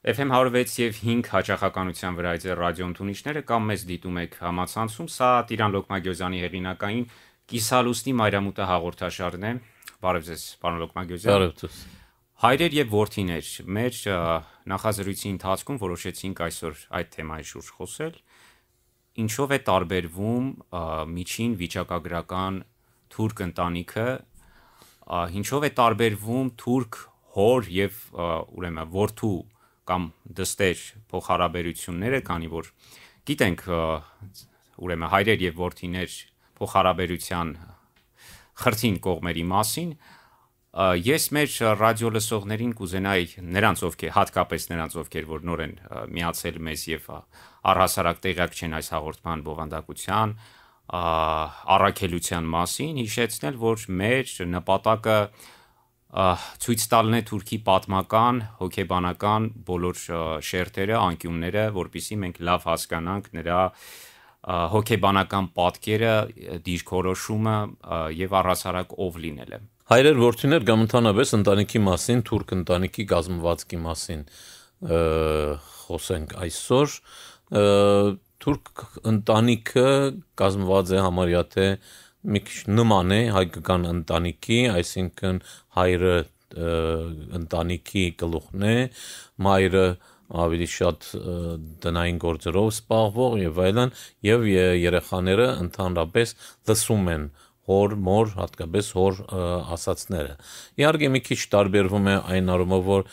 FM 106 եւ 5 հաճախականության վրա այս ռադիոընթունիչները կամ մեզ դիտում եք համացանցում, սա Տիրան Լոկմագյոզյանի հեղինակային Կիսալուստի Մայրամուտը հաղորդաշարն է։ Բարև ձեզ, պարոն Լոկմագյոզյան։ Բարև ձեզ։ Հայրեր եւ որդիներ, մեր նախազրույցի ընթացքում որոշեցինք այսօր այդ թեմայի շուրջ խոսել։ Ինչով է տարբերվում միջին վիճակագրական թուրք ընտանիքը, ինչով է տարբերվում թուրք հոր եւ ուրեմն որդու կամ դստեր փոխհարաբերությունները, քանի որ գիտենք ուրեմն հայրեր եւ որդիներ փոխհարաբերության խրթին կողմերի մասին ես մեր ռադիո լսողներին կուզենայի նրանց ովքեր հատկապես նրանց ովքեր որ նոր են միացել մեզ եւ առհասարակ տեղյակ չեն այս հաղորդման բովանդակության առաքելության մասին հիշեցնել որ մեր նպատակը ցույց տալն է Թուրքի պատմական, հոգեբանական բոլոր շերտերը, անկյունները, որpիսի մենք լավ հասկանանք նրա հոգեբանական պատկերը, դիրքորոշումը եւ առհասարակ ով լինել է։ Հայրեր ворթիներ կամ ընդհանրապես ընտանիքի մասին, թուրք ընտանիքի գազմվածքի մասին խոսենք այսօր։ Թուրք ընտանիքը գազմված է համարյա թե մի քիչ նման է հայկական ընտանիքի, այսինքն հայրը ընտանիքի գլուխն է, մայրը ավելի շատ տնային գործերով զբաղվող եւ այլն եւ երեխաները ընդհանրապես լսում են հոր, մոր, հատկապես հոր ասացները։ Իհարկե մի քիչ տարբերվում է այն առումով, որ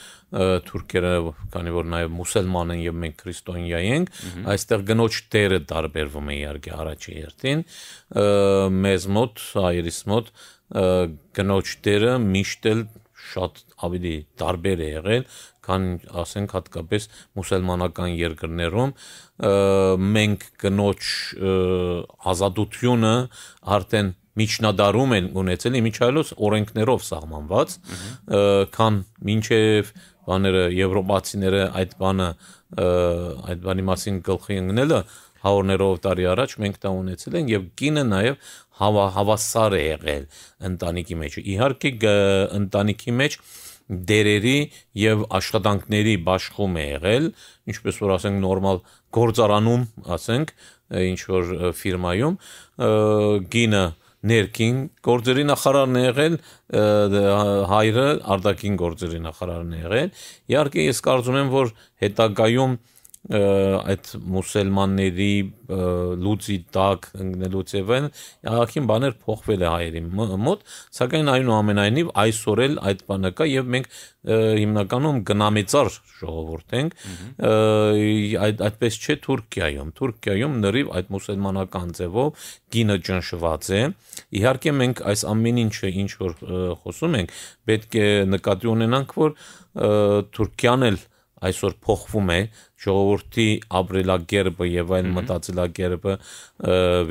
թուրքերը, քանի որ նաև մուսուլման են եւ մենք քրիստոնյա ենք, այստեղ գնոջ տերը տարբերվում է իհարկե առաջի երթին, մեզ մոտ, հայերիս մոտ գնոջ տերը միշտ էլ շատ ավելի տարբեր է եղել, քան ասենք հատկապես մուսուլմանական երկրներում մենք գնոջ ազատությունը արդեն միջնադարում են ունեցել իմիջայլոց օրենքներով սահմանված, քան մինչև բաները եվրոպացիները այդ բանը այդ բանի մասին գլխի ընկնելը հավորներով տարի առաջ մենք դա ունեցել ենք եւ կինը նաեւ հավա, հավասար է եղել ընտանիքի մեջ։ Իհարկե ընտանիքի մեջ դերերի եւ աշխատանքների աշխում է եղել, ինչպես որ ասենք նորմալ գործարանում, ասենք ինչ որ ֆիրմայում գինը ներքին գործերի նախարարն է եղել, հայրը արտաքին գործերի նախարարն է եղել։ Իհարկե ես կարծում եմ, որ հետագայում այդ մուսուլմանների լուծի տակ ընկնելուց եւ այն ախին բաներ փոխվել է հայերի մոտ սակայն այնուամենայնիվ այսօր էլ այդ բանը կա եւ մենք հիմնականում գնամեծար ժողովուրդ ենք այդ այդպես չէ Թուրքիայում Թուրքիայում նրիվ այդ մուսուլմանական ձևով գինը ճնշված է իհարկե մենք այս ամեն ինչը ինչ որ խոսում ենք պետք է նկատի ունենանք որ Թուրքիան էլ այսօր փոխվում է ժողովրդի ապրելակերպը եւ այն մտածելակերպը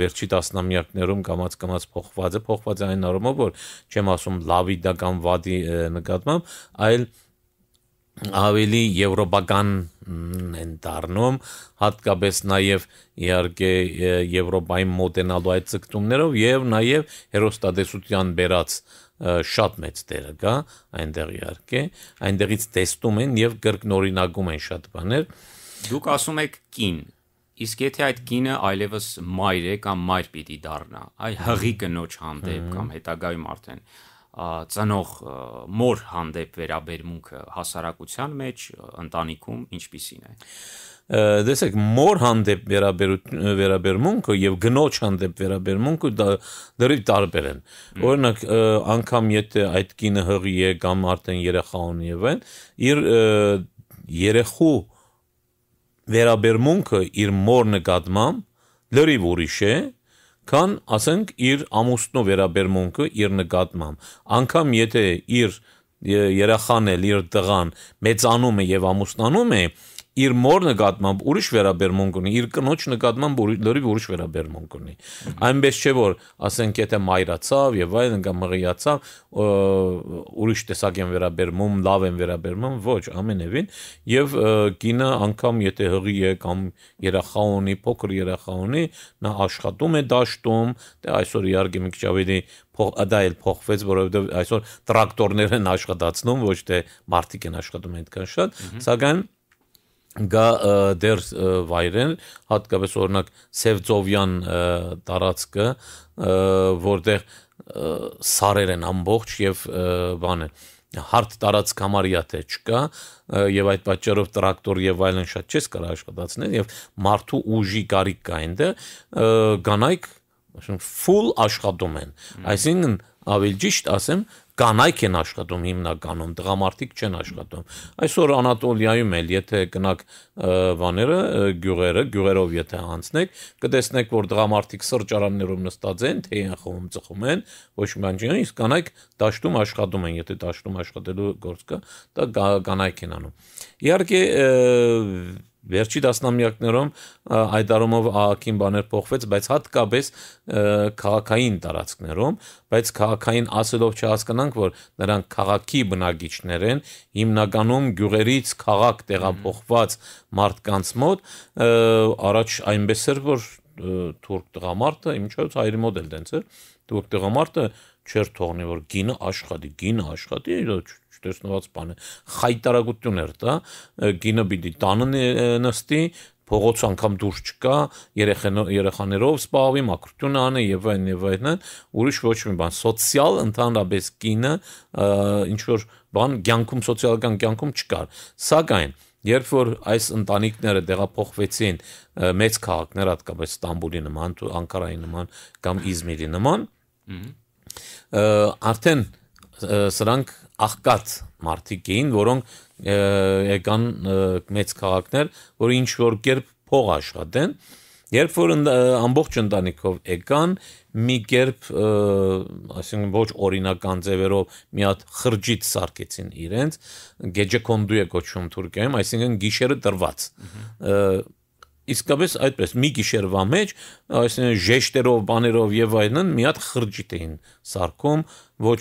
վերջի տասնամյակներում կամած կամած փոխված է փոխված է այն առումով որ չեմ ասում լավի դա կամ վադի նկատմամբ այլ ավելի եվրոպական են դառնում հատկապես նաև իհարկե եվրոպայի մոտենալու այդ ցկտումներով եւ նաև հերոստատեսության բերած և շատ մեծ դերը կա այնտեղ իհարկե այնտեղից տեստում են եւ կրկնօրինակում են շատ բաներ դուք ասում եք կին իսկ եթե այդ կինը այլևս մայր է կամ մայր պիտի դառնա այ հղի կնոջ հանդեպ կամ հետագայում արդեն ծնող մոր հանդեպ վերաբերմունքը հասարակության մեջ ընտանիքում ինչպիսին է դեսեք մոր հանդեպ վերաբերմունքը եւ գնոջ հանդեպ վերաբերմունքը դա դրիվ տարբեր են օրինակ անգամ եթե այդ կինը հղի է կամ արդեն երեխա ունի եւ այն իր երեխու վերաբերմունքը իր մոր նկատմամբ լրիվ ուրիշ է քան ասենք իր ամուսնու վերաբերմունքը իր նկատմամբ անգամ եթե իր երեխան է իր տղան մեծանում է եւ ամուսնանում է, է իր մոր նկատմամբ ուրիշ վերաբերմունք ունի, իր կնոջ նկատմամբ լրիվ ուրիշ վերաբերմունք ունի։ Այնպես չէ որ ասենք եթե մայրացավ եւ այլն կամ մղիացավ, ուրիշ տեսակ են վերաբերվում, լավ են վերաբերվում, ոչ, ամենևին եւ կինը անգամ եթե հղի է կամ երախա ունի, փոքր երախա ունի, նա աշխատում է դաշտում, դե այսօր իհարկե մի քիչ ավելի փող դա էլ փոխվեց, որովհետեւ այսօր տրակտորներ են աշխատացնում, ոչ թե մարդիկ են աշխատում այդքան շատ, սակայն գա դեր վայրեն հատկապես օրինակ Սևծովյան տարածքը որտեղ սարեր են ամբողջ եւ բան է հարթ տարածք համարյա թե չկա եւ այդ պատճառով տրակտոր եւ այլն շատ չես կարող աշխատացնել եւ մարդու ուժի կարիք կա այնտեղ գանայք full աշխատում են այսինքն ավելի ճիշտ ասեմ կանայք են աշխատում հիմնականում, տղամարդիկ չեն աշխատում։ Այսօր Անատոլիայում էլ, եթե գնաք վաները, գյուղերը, գյուղերով եթե անցնեք, կտեսնեք, որ տղամարդիկ սրճարաններում նստած են, թե են խմում, ծխում են, ոչ մի բան չեն, իսկ կանայք դաշտում աշխատում են, եթե դաշտում աշխատելու գործ կա, դա կանայք են անում։ Իհարկե Վերջի տասնամյակներում այդ առումով ԱԱԿ-ին բաներ փոխվեց, բայց հատկապես քաղաքային տարածքներում, բայց քաղաքային ասելով չհասկանանք, որ նրանք քաղաքի բնակիչներ են, հիմնականում գյուղերից քաղաք տեղափոխված մարդկանց մոտ առաջ այնպես էր, որ թուրք տղամարդը, ինչու՞ հայերի մոտ էլ դենց էր, թուրք տղամարդը չեր թողնի, որ գինը աշխատի, գինը աշխատի, չտեսնված բան է։ Խայտարակություն էր դա, գինը պիտի տանը նստի, փողոց անգամ դուրս չկա, երեխաներով զբաղվի, մակրտուն անի եւ այն եւ այն, ուրիշ ոչ մի բան։ Սոցիալ ընդհանրապես կինը ինչ որ բան ցանկում սոցիալական ցանկում չկար։ Սակայն երբ որ այս ընտանիքները դեղափոխվեցին մեծ քաղաքներ, հատկապես Ստամբուլի նման, Անկարայի նման կամ Իզմիրի նման, արդեն mm -hmm սրանք աղկած մարդիկ էին, որոնք եկան մեծ քաղաքներ, որ ինչ որ կերպ փող աշխատեն, երբ որ ամբողջ ընտանիքով եկան, մի կերպ, այսինքն ոչ օրինական ձևերով մի հատ խրջիտ սարկեցին իրենց, գեջեկոնդու է կոչվում Թուրքիայում, այսինքն գիշերը դրված։ Իսկապես այդպես մի գիշերվա մեջ, այսինքն ժեշտերով, բաներով եւ այլն մի հատ խրջիտ էին սարկում, ոչ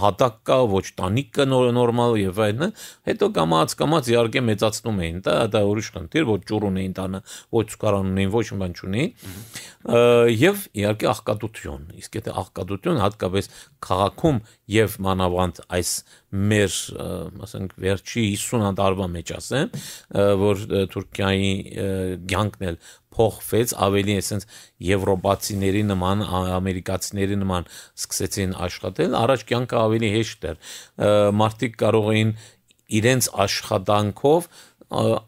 հատակ կա, ոչ տանիք կա նորմալ եւ այլն, հետո կամած կամած իհարկե մեծացնում էին, դա դա ուրիշ խնդիր, ոչ ճուր ունեին տանը, ոչ ցուկարան ունեին, ոչ մի բան չունեին։ Եվ իհարկե աղկատություն։ Իսկ եթե աղկատություն հատկապես քաղաքում եւ մանավանդ այս մեր, ասենք, վերջի 50 տարվա մեջ ասեմ, որ Թուրքիայի ցանկն էլ փոխվեց ավելի այսպես եվրոպացիների նման ամերիկացիների նման սկսեցին աշխատել առաջ կյանքը ավելի հեշտ էր մարդիկ կարող էին իրենց աշխատանքով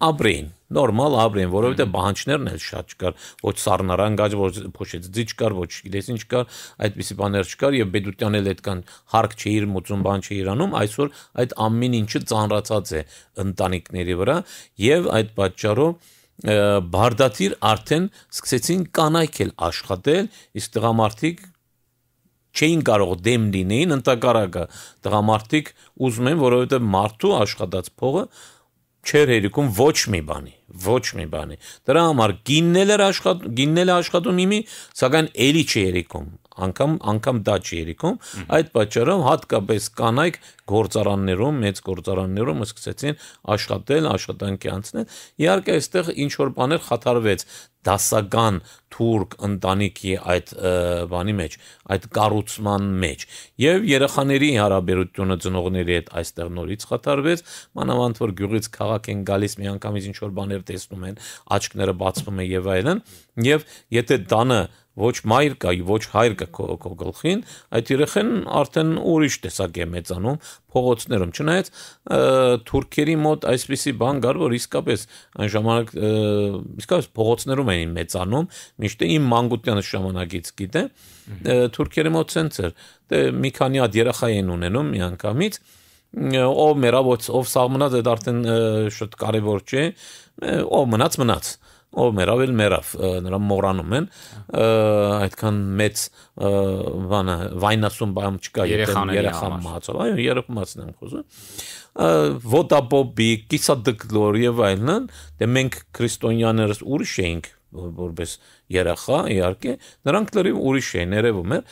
ապրեին նորմալ ապրեն, որովհետեւ բանջարներն էլ շատ չկար, ոչ սառնարան գաճ, ոչ փոշեցի չկար, ոչ գիտես ինչ կար, այդպիսի բաներ չկար եւ Բեդուտյանն էլ այդքան հարկ չէր մուծում բան չէր անում, այսօր այդ ամեն ինչը ծանրացած է ընտանիքների վրա եւ այդ պատճառով բարդատիր արդեն սկսեցին կանայք էլ աշխատել, իսկ տղամարդիկ չէին կարող դեմ լինեին ընտակարակը։ Տղամարդիկ ուզում են, որովհետև մարդու աշխատած փողը չեր երիկում ոչ մի բանի, ոչ մի բանի։ Դրա համար գիննել էր աշխատ, գիննել է աշխատում իմի, սակայն էլի չի երիկում անգամ անգամ դա չերիկում, այդ պատճառով հատկապես կանայք գործարաններում, մեծ գործարաններում սկսեցին աշխատել, աշխատանքի անցնել։ Իհարկե, այստեղ ինչ որ բաներ խաթարվեց դասական թուրք ընտանիքի այդ բանի մեջ, այդ կառուցման մեջ եւ երեխաների հարաբերությունը ծնողների հետ այստեղ նորից խաթարվեց, մանավանդ որ գյուղից քաղաք են գալիս միանգամից ինչ որ բաներ տեսնում են, աչքները բացվում է եւ այլն, եւ եթե դանը ոչ մայր կա, ոչ հայր կա քո քո գլխին, այդ երեխան արդեն ուրիշ տեսակ է մեծանում փողոցներում։ Չնայած թուրքերի մոտ այսպիսի բան կար, որ իսկապես այն ժամանակ իսկապես փողոցներում էին մեծանում, միշտ իմ մանկության ժամանակից գիտե, թուրքերի մոտ ցենց էր, դե մի քանի հատ երեխա էին ունենում միանգամից, ով մերավոց, ով սաղմնած այդ արդեն շատ կարևոր չէ, ով մնաց մնաց։ մնաց ով մերավ էլ մերավ նրան մորանում են այդքան մեծ բանը վայնասուն բան չկա եթե երեխան մահացավ այո երեք մասն եմ խոսում վոտապոպի կիսադկլոր եւ այլն դե մենք քրիստոնյաներս ուրիշ էինք որպես երախա, իհարկե, նրանք լրիվ ուրիշ էին, երևում է։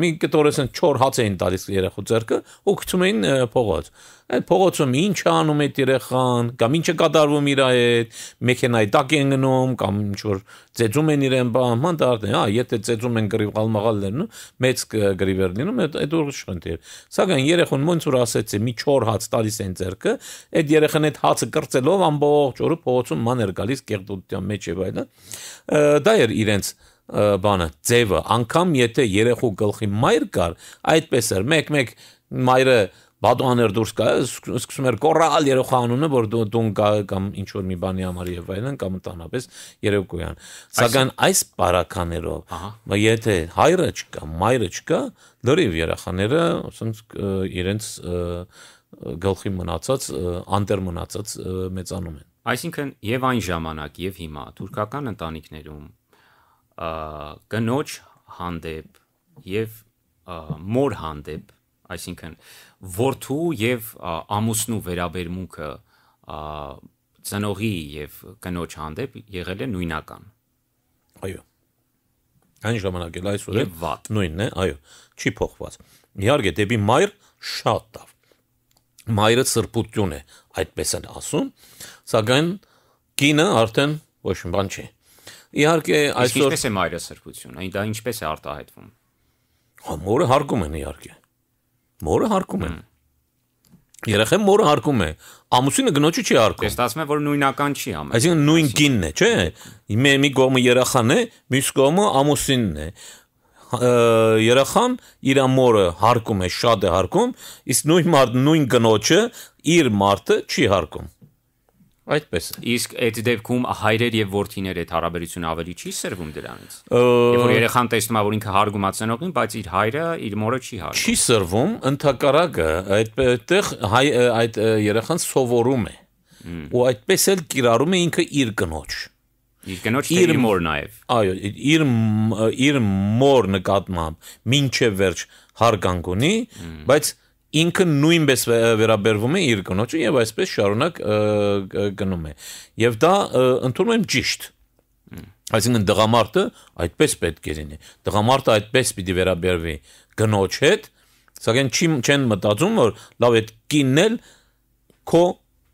Մի կտորեսն 4 հաց էին տալիս երախու ձեռքը, օգտում էին փողոց։ Այդ փողոցում ինչ անում է երախան, կամ ինչը կատարվում իր այդ մեքենայի տակ են գնում, կամ ինչ որ ծեծում են իրեն բաման դարձնի։ Հա, եթե ծեծում են գրիվ ղալմաղալ լինում, մեծ գրիվեր լինում, այդ այդ ուրիշ խնդիր։ Սակայն երախուն ոնց որ ասեցի, մի 4 հաց տալիս են ձեռքը, այդ երախան այդ հացը կրծելով ամբողջ օրը փողոցում ման էր գալիս կեղտոտության մեջ եւ այլն դա էր իրենց բանը ձևը անկամ եթե երեխու գլխի մայր կար այդպես էր մեկ-մեկ մայրը բադուաներ դուրս գա սկսում էր կորալ երեխա անունը որ դուն կա կամ ինչ որ մի բանի համար եւ այլն կամ ընդանապես երեւկոյան սակայն այս բարականերով եթե հայրը չկա մայրը չկա լրիվ երեխաները ասենց իրենց գլխի մնացած անտեր մնացած մեծանում են Այսինքն եւ այն ժամանակ եւ հիմա թուրքական ընտանիքներում գնոջ հանդեպ եւ մոր հանդեպ, այսինքն որդու եւ ամուսնու վերաբերմունքը ծնողի եւ կնոջ հանդեպ եղել է նույնական։ Այո։ Այն ժամանակ էլ այսօր է վատ։ Նույնն է, այո, չի փոխված։ Իհարկե դեպի մայր շատ լավ։ Մայրը սրբություն է, այդպես են ասում, սակայն կինը արդեն ոչ մի բան չի։ Իհարկե այսօր Ինչպես է մայրը սրբություն, այն դա ինչպես է արտահայտվում։ Հա մորը հարկում են իհարկե։ Մորը հարկում են։ Երեխան մորը հարկում է, ամուսինը գնոջը չի հարկում։ Ես ստացվում է որ նույնական չի ամեն։ Այսինքն նույն կինն է, չէ՞։ Մի մի կողմը երեխան է, մյուս կողմը ամուսինն է երախան իր մորը հարկում է, շատ է հարկում, իսկ նույն մարդ նույն գնոճը իր մարդը չի հարկում։ Այդպես է։ Իսկ այդ դեպքում հայրեր եւ որդիներ այդ հարաբերությունը ավելի չի սրվում դրանից։ Եվ որ երեխան տեսնում է, որ ինքը հարգում ածնողին, բայց իր հայրը իր մորը չի հարգում։ Չի սրվում, ընդհակառակը այդտեղ հայ այդ երեխան սովորում է։ Ու այդպես էլ կիրառում է ինքը իր կնոջ։ Իր կնոջ իր մոր նաև։ Այո, իր իր մոր նկատմամբ ոչ վերջ հարգանք ունի, բայց ինքը նույնպես վերաբերվում է իր կնոջը եւ այսպես շարունակ գնում է եւ դա ընդունում եմ ճիշտ այսինքն դղամարտը այդպես պետք է լինի դղամարտը այդպես պիտի վերաբերվի գնոջ հետ սակայն չիմ չեն մտածում որ լավ այդ կինն էլ քո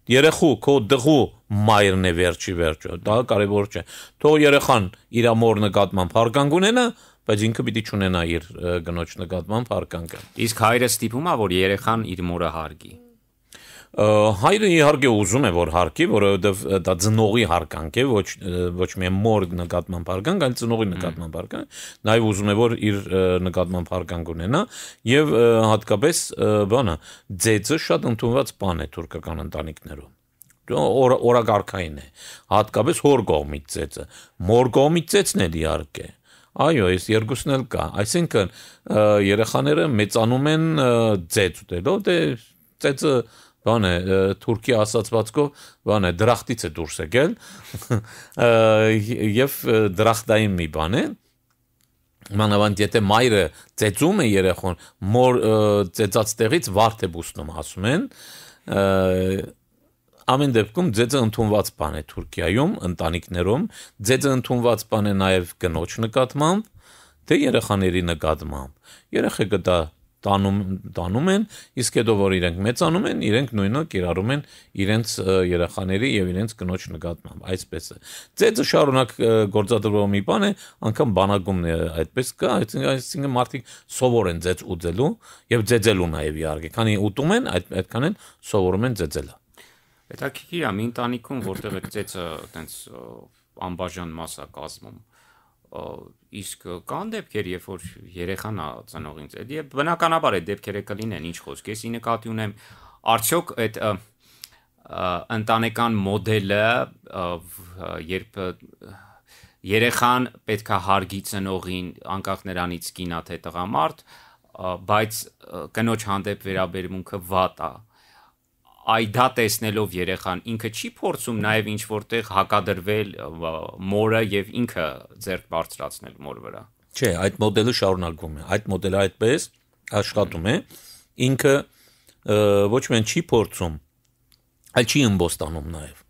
երեխու քո դղու մայրն է վերջի վերջը դա կարևոր չէ թող երեխան իր ամոր նկատմամբ հարգանք ունենա բայց ինքը պիտի ճանենա իր գնոջ նկատմամբ հարկանքը։ Իսկ հայրը ստիպում է, որ երեխան իր մորը հարգի։ Հայրը իհարկե ուզում է որ հարկի, որովհետև դա ծնողի հարկանք է, ոչ ոչ միայն մոր նկատմամբ հարկանք, այլ ծնողի նկատմամբ հարկանք։ Նաև ուզում է որ իր նկատմամբ հարկանք ունենա եւ հատկապես բանը ձեծը շատ ընդունված բան է թուրքական ընտանիքներում օրակարգային է հատկապես հոր կողմից ծեծը մոր կողմից ծեծն է իհարկե Այո, այս երկուսն էլ կա։ Այսինքն երեխաները մեծանում են ծեծ ուտելով, դե ծեծը բան է Թուրքի ասացվածքով բան է դրախտից է դուրս եկել եւ դրախտային մի բան է մանավանդ եթե մայրը ծեծում է երեխոն մոր ծեծած տեղից վարդ է բուսնում ասում են Ամեն դեպքում ձեզը ընդունված բան է Թուրքիայում, ընտանիքներում, ձեզը ընդունված բան է նաև կնոջ նկատմամբ, թե երեխաների նկատմամբ։ Երեխեքը դա տանում տանում են, իսկ հետո որ իրենք մեծանում են, իրենք նույնը կիրառում են իրենց երեխաների եւ իրենց կնոջ նկատմամբ, այսպես է։ Ձեզը շարունակ գործադրվող մի բան է, անգամ բանակում է այդպես կա, այսինքն մարդիկ սովոր են ձեզ ուտելու եւ ձեզելու նաեւ իհարկե, քանի ուտում են, այդ այդքան են սովորում են ձեզելը։ Հետաքրքիր է, մի ընտանիքում, որտեղ է ծեծը այտենց անբաժան մաս է կազմում, իսկ կան դեպքեր, երբ որ երեխան է ծնողին ծեծ։ Եվ բնականաբար այդ դեպքերը կլինեն, ինչ խոսք, ես ի նկատի ունեմ, արդյոք այդ ընտանեկան մոդելը երբ երեխան պետքա հարգի ծնողին անկախ նրանից կինա թե տղամարդ բայց կնոջ հանդեպ վերաբերմունքը վատ է այ դա տեսնելով երեխան ինքը չի փորձում նաև ինչ որտեղ հակադրվել մորը եւ ինքը ձեռք բարձրացնել մոր վրա։ Չէ, այդ մոդելը շարունակվում է։ Այդ մոդելը այդպես աշխատում է։ Ինքը ոչ միայն չի փորձում, այլ չի ըմբոստանում նաև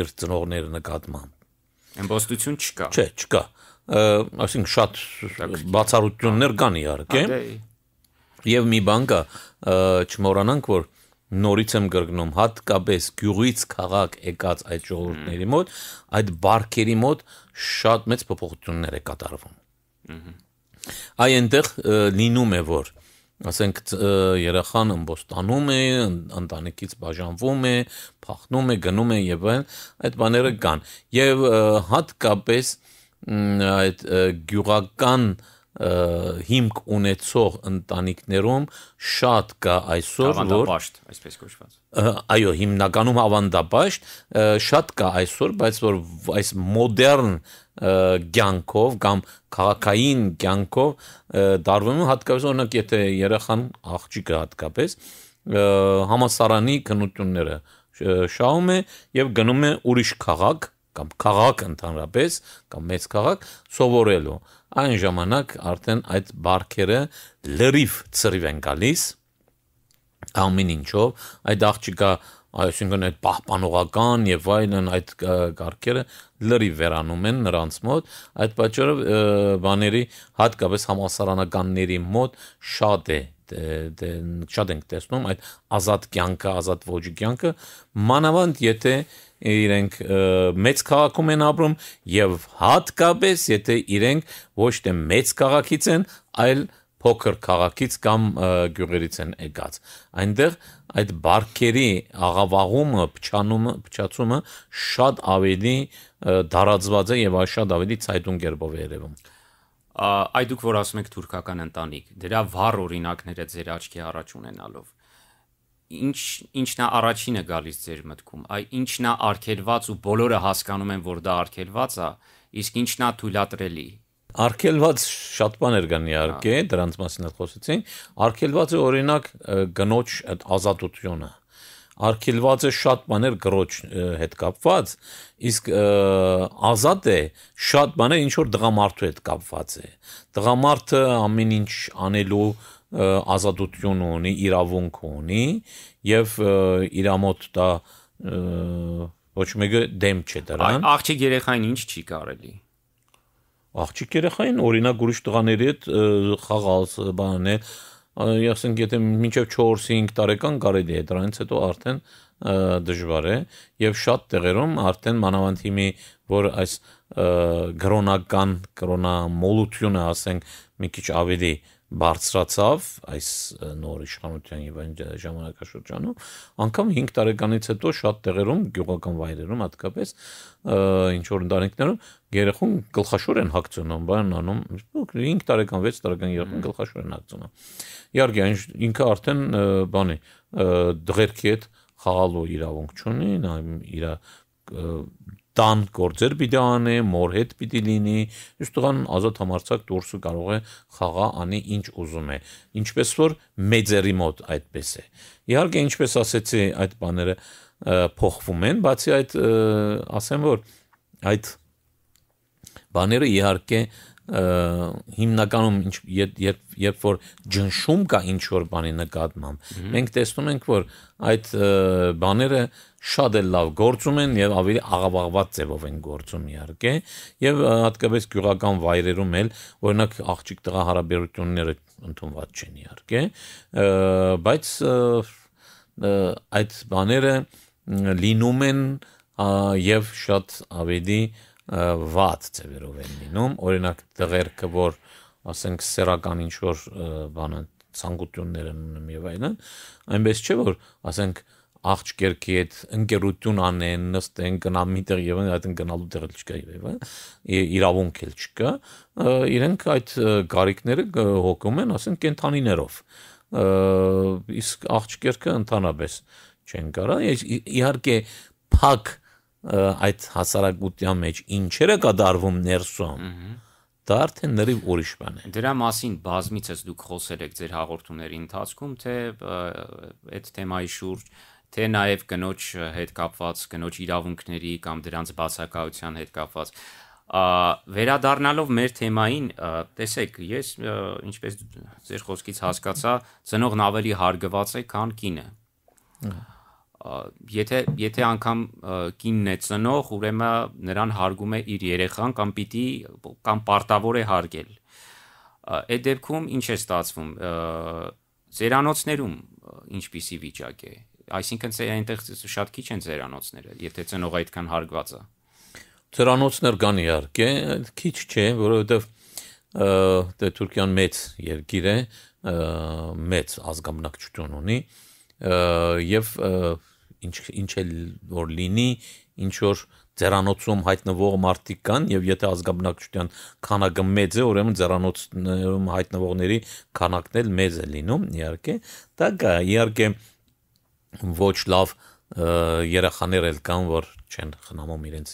իր ծնողների նկատմամբ։ Ըմբոստություն չկա։ Չէ, չկա։ Այսինքն շատ բացառություններ կան իհարկե։ Եվ դե, մի բան կա, չմոռանանք, որ նորից եմ գրգնում հատկապես գյուղից քաղաք եկած այդ ժողովուրդների մոտ, այդ բարքերի մոտ շատ մեծ փոփոխություններ է կատարվում։ Այ այնտեղ լինում է որ ասենք երեխան ըմբոստանում է, ընտանիքից բաժանվում է, փախնում է, գնում է եւ այլն, այդ բաները կան։ Եվ հատկապես այդ գյուղական և, հիմք ունեցող ընտանիքներում շատ կա այսօր որ ավանդապաշտ, այսպես կոչված։ Այո, հիմնականում ավանդապաշտ շատ կա այսօր, բայց որ այս մոդեռն կյանքով կամ քաղաքային կյանքով դարվում հատկապես օրինակ եթե երեխան աղջիկը հատկապես համասարանի քնությունները շահում է եւ գնում է ուրիշ քաղաք կամ քաղաք ընդհանրապես կամ մեծ քաղաք սովորելու այն ժամանակ արդեն այդ բարքերը լրիվ ծրիվ են գալիս ամեն ինչով այդ աղջիկա այսինքն այդ պահպանողական եւ այլն այդ կարգերը լրի վերանում են նրանց մոտ այդ պատճառով բաների հատկապես համասարանականների մոտ շատ է շատ ենք տեսնում այդ ազատ կյանքը, ազատ ոճի կյանքը, մանավանդ եթե իրենք մեծ քաղաքում են ապրում եւ հատկապես եթե իրենք ոչ թե մեծ քաղաքից են, այլ փոքր քաղաքից կամ գյուղերից են եկած։ Այնտեղ այդ բարքերի աղավաղումը, փչանումը, փչացումը շատ ավելի դարածված է եւ շատ ավելի ցայտուն կերպով երևում։ է այ դուք որ ասում եք թուրքական ընտանիք, դրա վառ օրինակները ձեր աչքի առաջ ունենալով ինչ ինչն է առաջինը գալիս ձեր մտքում, այ ինչն է արկելված ու բոլորը հասկանում են, որ դա արկելված է, իսկ ինչն է թույլատրելի։ Արկելված շատ բաներ կան իհարկե, դրանց մասին էլ խոսեցինք։ Արկելվածը օրինակ գնոջ ազատությունը արկելված է շատ բաներ գրոջ հետ կապված, իսկ ազատ է շատ բաներ ինչ որ դղամարդու հետ կապված է։ Դղամարդը ամեն ինչ անելու ազատություն ունի, իրավունք ունի եւ իր մոտ դա ոչ մեկը դեմ չէ դրան։ Աղջիկ երեխային ինչ չի կարելի։ Աղջիկ երեխային օրինակ ուրիշ տղաների հետ խաղալ բանն է, ասենք եթե մինչև 4-5 տարեկան կարելի է դրանից հետո արդեն դժվար է եւ շատ տեղերում արդեն մանավանդ հիմի որ այս գրոնական կրոնա մոլությունը ասենք մի քիչ ավելի բարձրացավ այս նոր իշխանության եւ այն ժամանակաշրջանում անգամ 5 տարեկանից հետո շատ տեղերում գյուղական վայրերում հատկապես ինչ որ ընտանիքներում երեխուն գլխաշոր են հակցնում բան անում 5 տարեկան 6 տարեկան երեխուն գլխաշոր են հակցնում Իհարկե ինքը արդեն բան է դղերքի հետ խաղալու իրավունք չունի, նա իր տան գործեր պիտի անի, մոր հետ պիտի լինի, իսկ տղան ազատ համարցակ դուրս կարող է խաղա անի ինչ ուզում է։ Ինչպես որ մեծերի մոտ այդպես է։ Իհարկե ինչպես ասեցի, այդ բաները փոխվում են, բացի այդ ասեմ որ այդ բաները իհարկե հիմնականում երբ երբ երբ որ ջնշում կա ինչ որ բանի նկատմամբ մենք տեսնում ենք որ այդ բաները շատ էլ լավ գործում են եւ ավելի աղավաղված ձևով են գործում իհարկե եւ հատկապես գյուղական վայրերում էլ օրինակ աղջիկ տղա հարաբերությունները ընդունված չեն իհարկե բայց այդ բաները լինում են եւ շատ ավելի վատ ձևերով են լինում, օրինակ դղերքը, որ ասենք սերական ինչ որ բանը ցանկություններ են ունում եւ այլն, այնպես չէ որ ասենք աղջ կերքի հետ ընկերություն անեն, նստեն, գնան միտեղ եւ այդ գնալու դեր չկա եւ իրավունք էլ չկա, իրենք այդ գարիկները հոգում են, ասենք կենթանիներով։ Իսկ աղջ կերքը ընդհանրապես չեն կարա։ Իհարկե փակ այդ հասարակության մեջ ինչերը կդարվում ներսում դա արդեն լրիվ ուրիշ բան է դրա մասին բազմիցս դուք խոսել եք ձեր հաղորդումների ընթացքում թե այդ թեմայի շուրջ թե նաև կնոջ հետ կապված կնոջ իրավունքների կամ դրանց բացակայության հետ կապված Ա, վերադառնալով մեր թեմային, տեսեք, ես ինչպես ձեր խոսքից հասկացա, ծնողն ավելի հարգված է, քան կինը եթե եթե անգամ կինն է ծնող, ուրեմն նրան հարգում է իր երեխան կամ պիտի կամ պարտավոր է հարգել։ Այդ դեպքում ինչ է ստացվում ծերանոցներում ինչպիսի վիճակ է այսինքն ծեր այնտեղ շատ քիչ են ծերանոցները եթե ծնող այդքան հարգված է ծերանոցներ կան իհարկե քիչ չէ որովհետև դե Թուրքիան մեծ երկիր է մեծ ազգամնակություն ունի եւ և ինչ ինչ էլ որ լինի, ինչ որ ձերանոցում հայտնվող մարդիկ կան եւ եթե ազգագնացության քանակը մեծ է, ուրեմն ձերանոցում հայտնվողների քանակն էլ մեծ է լինում, իհարկե։ Դա կա, իհարկե ոչ լավ երախաներ էլ կան, որ չեն խնամում իրենց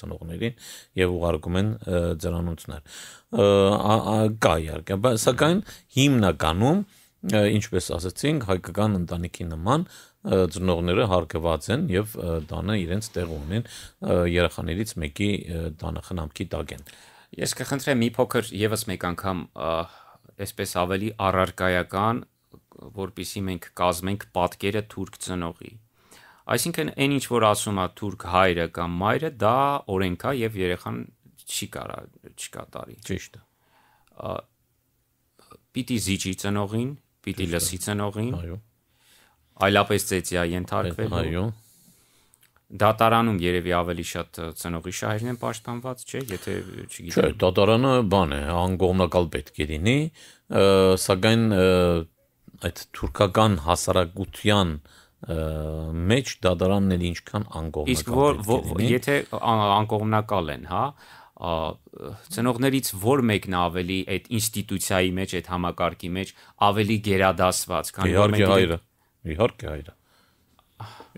ծնողներին եւ ուղարկում են ձերանոցներ։ Կա իհարկե, սակայն հիմնականում ինչպես ասացինք, հայկական ընտանիքի նման ծնողները հարգված են եւ տանը իրենց տեղ ունեն երեխաներից մեկի տանը խնամքի տակ են։ Ես կխնդրեմ մի փոքր եւս մեկ անգամ այսպես ավելի առարկայական, որpիսի մենք կազմենք պատկերը թուրք ծնողի։ Այսինքն այն ինչ որ ասում է թուրք հայրը կամ մայրը, դա օրենք է եւ երեխան չի կարա չկատարի։ Ճիշտ է։ Պիտի զիջի ծնողին, Պիտի լսիցեն օղին։ Այո։ Այլապես ծեծիա ենթարկվելու։ Այո։ Դատարանում երևի ավելի շատ ծնողի շահերն են պաշտպանված, չէ, եթե չգիտեմ։ Չէ, դատարանը բան է, անկողմնակալ պետք է լինի, սակայն այդ թուրքական հասարակության մեջ դատարանն էլ ինչքան անկողմնակալ է։ Իսկ որ եթե անկողմնակալ են, հա, ցնողներից որ մեկն ավելի այդ ինստիտուցիայի մեջ, այդ համակարգի մեջ ավելի գերադասված, քան մեկը։ Իհարկե հայրը։ Իհարկե հայրը։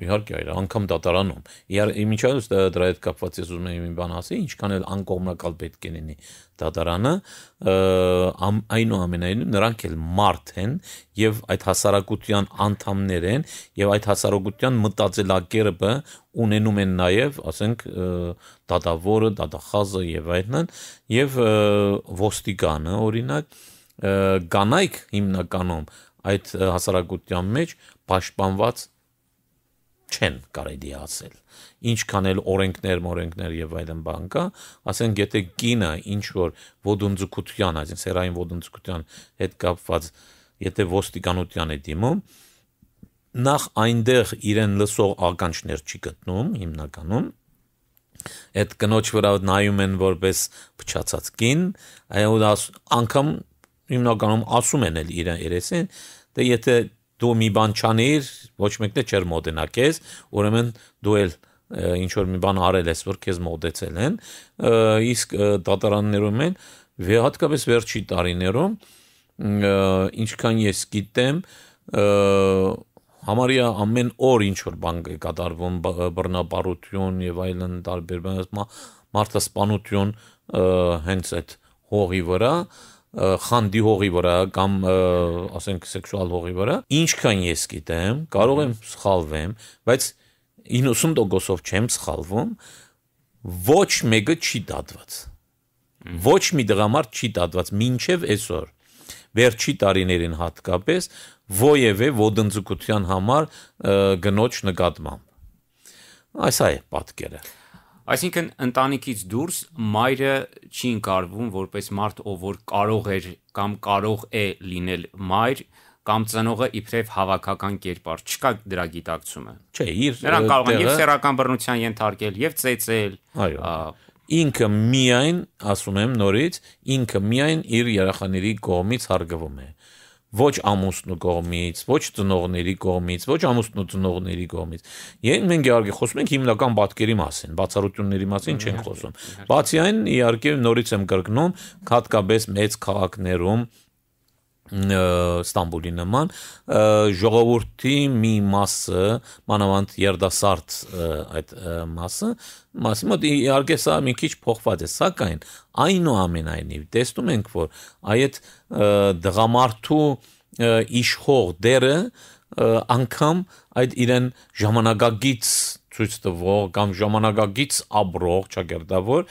Իհարկե, այլ անգամ դատարանում։ Իհարկե, միջայլուց դա դրա հետ կապված ես ուզում եմ մի բան ասել, ինչքան էլ անկողմնակալ պետք է լինի դատարանը, այնուամենայնիվ նրանք էլ մարդ են եւ այդ հասարակության անդամներ են եւ այդ հասարակության մտածելակերպը ունենում են նաեւ, ասենք, դատավորը, դատախազը եւ այդն եւ ոստիկանը, օրինակ, գանայք հիմնականում այդ հասարակության մեջ պաշտպանված չեն կարելի ասել։ Ինչքան էլ օրենքներ, մորենքներ եւ այլն բան կա, ասենք եթե կինը ինչ որ ոդունձկության, այսինքն սերային ոդունձկության հետ կապված, եթե ոստիկանության է դիմում, նախ այնտեղ իրեն լսող ականջներ չի գտնում հիմնականում այդ կնոջ վրա նայում են որպես փչացած կին, այո, անգամ հիմնականում ասում են էլ իր երեսին, դե եթե դու մի բան չանիր, ոչ մեկն չէր մոտենա քեզ, ուրեմն դու էլ ինչ որ մի բան արել ես, որ քեզ մոտեցել են, իսկ դատարաններում են հատկապես վերջի տարիներում ինչքան ես գիտեմ համարյա ամեն օր ինչ որ բան կատարվում բռնապարություն եւ այլն տարբեր բան, մարդասպանություն հենց այդ հողի վրա, խանդի հողի վրա կամ ասենք սեքսուալ հողի վրա ինչքան ես գիտեմ կարող եմ սխալվեմ բայց 90%-ով չեմ սխալվում ոչ մեկը չի դատված ոչ մի դրամարտ չի դատված մինչև այսօր վերջի տարիներին հատկապես ովևէ ոդնձգության համար գնոջ նկատմամբ այս այ է պատկերը Այսինքն ընտանիքից դուրս մայրը չի ընկալվում որպես մարդ, ով որ կարող էր կամ կարող է լինել մայր կամ ծնողը իբրև հավաքական կերպար չկա դրա գիտակցումը։ Չէ, իր նրանք կարող են եւ սեռական բռնության ենթարկել, եւ ծեծել։ Այո։ Ինքը միայն, ասում եմ նորից, ինքը միայն իր երախաների կողմից հարգվում է։ Ա ոչ ամուսնու կողմից, ոչ ծնողների կողմից, ոչ ամուսնու ծնողների կողմից։ Երբ մենք իհարկե խոսում ենք հիմնական պատկերի մասին, բացառությունների մասին չենք խոսում։ Բացի այն, իհարկե նորից եմ կրկնում, հատկապես մեծ քաղաքներում, Ստամբուլի նման ժողովրդի մի մասը, մանավանդ երդասարտ այդ մասը, մասի մոտ իհարկե սա մի քիչ փոխված է, սակայն այնուամենայնիվ տեսնում ենք, որ այդ դղամարթու իշխող դերը անգամ այդ իրեն ժամանակագից ցույց տվող կամ ժամանակագից աբրող ճակերտավոր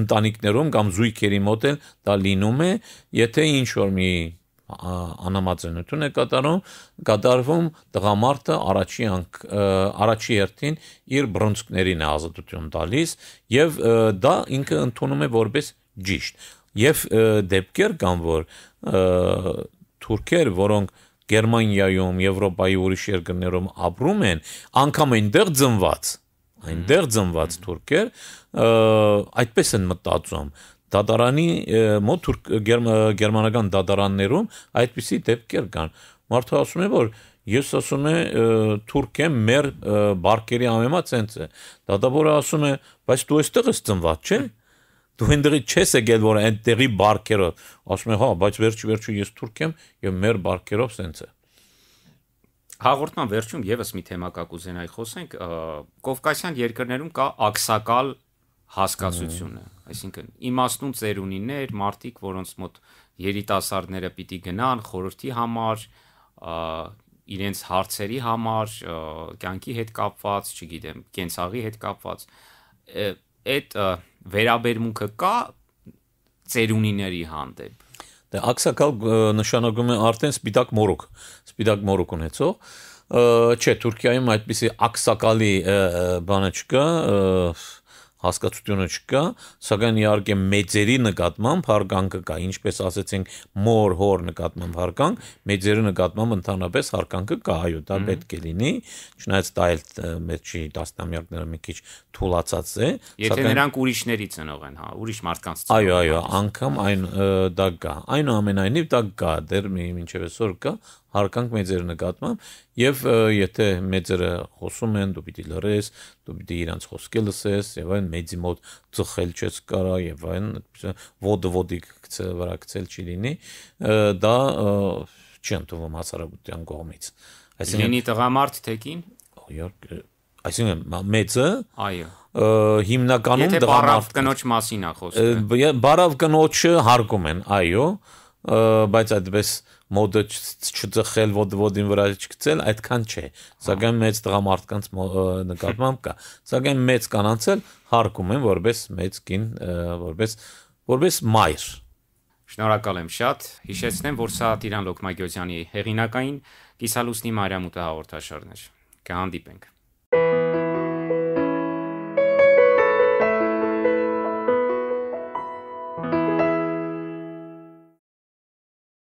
ընտանիքներում կամ զույգերի մոտ էլ դա լինում է, եթե ինչ որ մի անամաձայնություն է կատարում, կատարվում տղամարդը առաջի անք, առաջի հերթին իր բրոնզկներին է ազատություն տալիս եւ դա ինքը ընդունում է որպես ճիշտ։ Եվ դեպքեր կան, որ թուրքեր, որոնք Գերմանիայում, Եվրոպայի ուրիշ երկրներում ապրում են, անգամ այնտեղ ծնված, այնտեղ ծնված թուրքեր այդպես են մտածում, դատարանի մոտ թուրք գերմանական դատարաններում այդպիսի դեպքեր կան մարդը ասում է որ ես ասում է թուրք եմ մեր բարգերի ամեմած ենց է դատավորը ասում է բայց դու այստեղ ես ծնված չէ դու այնտեղի չես եկել որ այնտեղի բարգերով ասում է հա բայց վերջ վերջը ես թուրք եմ եւ մեր բարգերով սենց է հաղորդման վերջում եւս մի թեմա կա կուզենայի խոսենք կովկասյան երկրներում կա աքսակալ հասկացությունը այսինքն իմաստուն ծերունիներ, մարդիկ, որոնց մոտ երիտասարդները պիտի գնան խորհրդի համար, իրենց հարցերի համար, կյանքի հետ կապված, չգիտեմ, կենցաղի հետ կապված, այդ վերաբերմունքը կա ծերունիների հանդեպ։ Դե աքսակալ նշանակում է արդեն սպիտակ մորուք, սպիտակ մորուք ունեցող։ Չէ, Թուրքիայում այդպիսի աքսակալի բանը չկա, և, հասկացությունը չկա, սակայն իհարկե մեծերի նկատմամբ հարգանքը կա, ինչպես ասեցինք, մոր հոր նկատմամբ հարգանք, մեծերի նկատմամբ ընդհանրապես հարգանքը կա, այո, դա պետք է լինի, չնայած դա էլ մեջի 10-ամյակները մի քիչ թուլացած է, եթե նրանք ուրիշների ծնող են, հա, ուրիշ մարդկանց ծնող։ Այո, այո, հա, անգամ հա։ այն դա կա։ Այնուամենայնիվ դա կա, դեռ մինչև այսօր կա, հարկանք մեծերի նկատմամբ եւ եթե մեծերը խոսում են դու պիտի լռես դու պիտի իրանց խոսքը լսես եւ այն մեծի մոտ ծխել չես կարա եւ այն ոդ ոդիկ վրա գցել չի լինի դա չի ընդունվում հասարակության կողմից այսինքն լինի տղամարդ թեկին իհարկե այսինքն մեծը այո հիմնականում դրամա բարավ կնոջ մասին է խոսքը բարավ կնոջը հարկում են այո բայց այդպես այ մոդը չծխել, ոդվոդին վրա չգցել, այդքան չէ։ Սակայն մեծ տղամարդկանց նկատմամբ կա։ Սակայն մեծ կանանց էլ հարկում են որպես մեծ կին, որպես որպես մայր։ Շնորհակալ եմ շատ։ Հիշեցնեմ, որ սա Տիրան Լոկմագյոզյանի հեղինակային Կիսալուսնի Մարիամուտը հաղորդաշարն էր։ Կհանդիպենք։ Thank you